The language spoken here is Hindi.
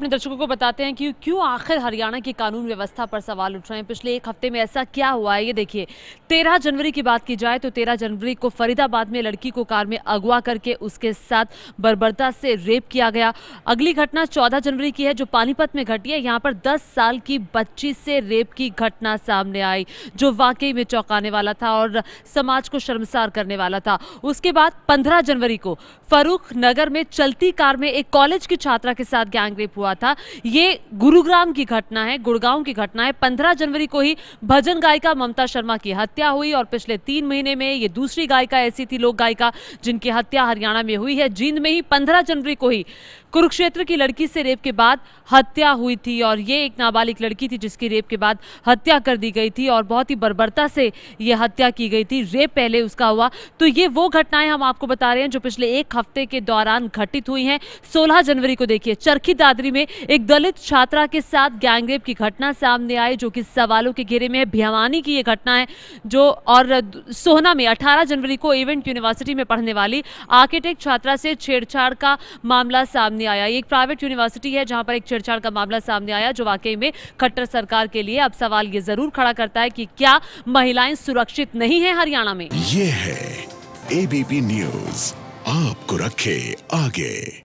अपने दर्शकों को बताते हैं कि क्यों आखिर हरियाणा की कानून व्यवस्था पर सवाल उठ रहे हैं पिछले एक हफ्ते में ऐसा क्या हुआ है ये देखिए तेरह जनवरी की बात की जाए तो तेरह जनवरी को फरीदाबाद में लड़की को कार में अगवा करके उसके साथ बर्बरता से रेप किया गया अगली घटना चौदह जनवरी की है जो पानीपत में घटी है यहाँ पर दस साल की बच्ची से रेप की घटना सामने आई जो वाकई में चौंकाने वाला था और समाज को शर्मसार करने वाला था उसके बाद पंद्रह जनवरी को फरूख नगर में चलती कार में एक कॉलेज की छात्रा के साथ गैंगरेप हुआ हुआ था ये गुरुग्राम की घटना है गुड़गांव की घटना है पंद्रह जनवरी को ही भजन गायिका ममता शर्मा की हत्या हुई और पिछले तीन महीने में ये दूसरी गायिका ऐसी थी लोक गायिका जिनकी हत्या हरियाणा में हुई है जींद में ही पंद्रह जनवरी को ही कुरुक्षेत्र की लड़की से रेप के बाद हत्या हुई थी और ये एक नाबालिग लड़की थी जिसकी रेप के बाद हत्या कर दी गई थी और बहुत ही बर्बरता से ये हत्या की गई थी रेप पहले उसका हुआ तो ये वो घटनाएं हम आपको बता रहे हैं जो पिछले एक हफ्ते के दौरान घटित हुई हैं सोलह जनवरी को देखिए चरखी दादरी में में एक दलित छात्रा के साथ गैंगरेप की घटना सामने आई जो कि सवालों के घेरे में है भियावानी की ये घटना है जो और सोहना में 18 जनवरी को इवेंट यूनिवर्सिटी में पढ़ने वाली आर्किटेक्ट छात्रा से छेड़छाड़ का मामला सामने आया एक प्राइवेट यूनिवर्सिटी है जहां पर एक छेड़छाड़ का मामला सामने आया जो वाकई में खट्टर सरकार के लिए अब सवाल ये जरूर खड़ा करता है कि क्या महिलाएं सुरक्षित नहीं है हरियाणा में ये है एबीपी न्यूज आपको रखे आगे